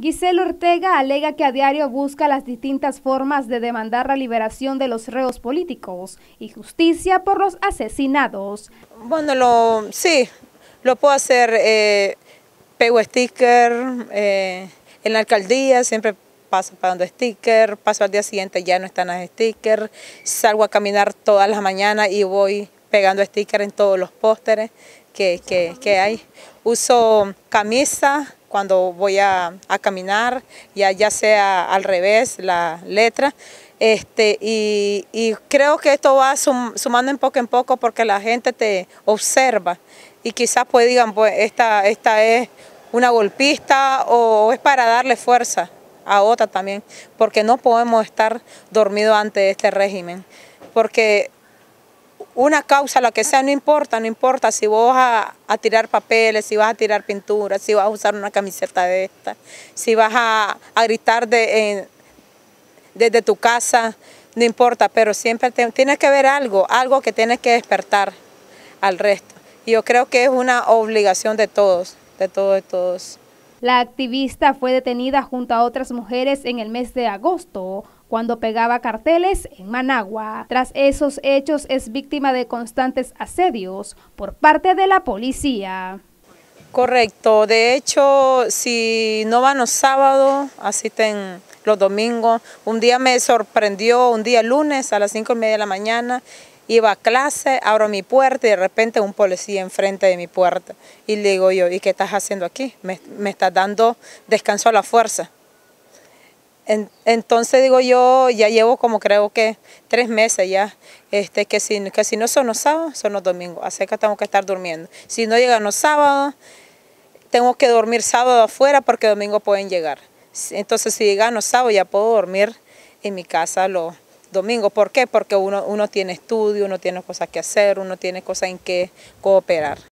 Giselle Ortega alega que a diario busca las distintas formas de demandar la liberación de los reos políticos y justicia por los asesinados. Bueno, lo, sí, lo puedo hacer, eh, pego sticker, eh, en la alcaldía siempre paso pagando sticker, paso al día siguiente ya no están las stickers, salgo a caminar todas las mañanas y voy pegando sticker en todos los pósteres que hay. Uso camisa, cuando voy a, caminar, ya, ya sea al revés la letra. Este, y, creo que esto va sumando en poco en poco porque la gente te observa y quizás pues digan, pues esta, esta es una golpista o, es para darle fuerza a otra también, porque no podemos estar dormidos ante este régimen, porque una causa, la que sea, no importa, no importa si vos vas a, tirar papeles, si vas a tirar pintura, si vas a usar una camiseta de esta, si vas a, a gritar de, desde tu casa, no importa, pero siempre tienes que ver algo, algo que tienes que despertar al resto. Y yo creo que es una obligación de todos, de todos, de todos. La activista fue detenida junto a otras mujeres en el mes de agosto cuando pegaba carteles en Managua. Tras esos hechos es víctima de constantes asedios por parte de la policía. Correcto, de hecho, si no van los sábados, asisten los domingos. Un día me sorprendió, un día lunes a las cinco y media de la mañana, Iba a clase, abro mi puerta y de repente un policía enfrente de mi puerta. Y le digo yo, ¿y qué estás haciendo aquí? Me, estás dando descanso a la fuerza. entonces digo yo, ya llevo como creo que tres meses ya, este, que, si, que si no son los sábados, son los domingos. Así que tengo que estar durmiendo. Si no llegan los sábados, tengo que dormir sábado afuera porque domingo pueden llegar. Entonces si llegan los sábados ya puedo dormir en mi casa lo Domingo, ¿Por qué? Porque uno, uno tiene estudio, uno tiene cosas que hacer, uno tiene cosas en que cooperar.